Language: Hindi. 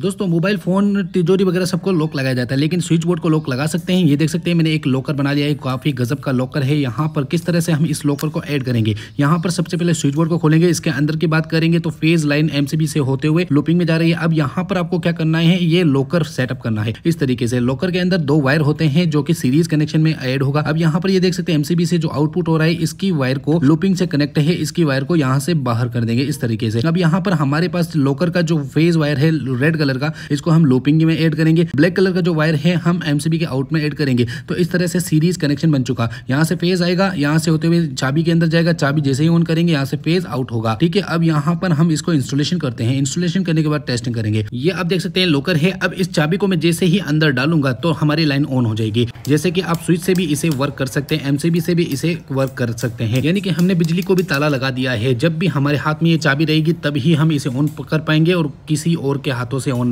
दोस्तों मोबाइल फोन तिजोरी वगैरह सबको लॉक लगाया जाता है लेकिन स्विच बोर्ड को लॉक लगा सकते हैं ये देख सकते हैं मैंने एक लॉकर बना लिया है काफ़ी गजब का लॉकर है यहाँ पर किस तरह से हम इस लॉकर को ऐड करेंगे यहाँ पर सबसे पहले स्विच बोर्ड को खोलेंगे इसके अंदर की बात करेंगे तो फेज लाइन एमसीबी से होते हुए लुपिंग में जा रही है अब यहाँ पर आपको क्या करना है ये लॉकर सेटअप करना है इस तरीके से लॉकर के अंदर दो वायर होते हैं जो की सीरीज कनेक्शन में एड होगा अब यहाँ पर ये देख सकते हैं एमसीबी से जो आउटपुट हो रहा है इसकी वायर को लुपिंग से कनेक्ट है इसकी वायर को यहाँ से बाहर कर देंगे इस तरीके से अब यहाँ पर हमारे पास लॉकर का जो फेज वायर है रेड कलर कलर का इसको हम लोपिंग में एड करेंगे ब्लैक कलर का जो वायर है हम एमसीबी के आउट में एड करेंगे तो इस तरह से सीरीज कनेक्शन बन चुका यहाँ से फेज आएगा यहाँ से होते हुए चाबी के अंदर जाएगा चाबी जैसे ही ऑन करेंगे यहाँ से फेज आउट होगा ठीक है अब यहाँ पर हम इसको इंस्टॉलेशन करते हैं इंस्टॉलेशन करने के बाद टेस्टिंग करेंगे ये आप देख सकते हैं लोकर है अब इस चाबी को मैं जैसे ही अंदर डालूंगा तो हमारी लाइन ऑन हो जाएगी जैसे कि आप स्विच से भी इसे वर्क कर सकते हैं एमसीबी से भी इसे वर्क कर सकते हैं यानी कि हमने बिजली को भी ताला लगा दिया है जब भी हमारे हाथ में ये चाबी रहेगी तभी हम इसे ऑन कर पाएंगे और किसी और के हाथों से ऑन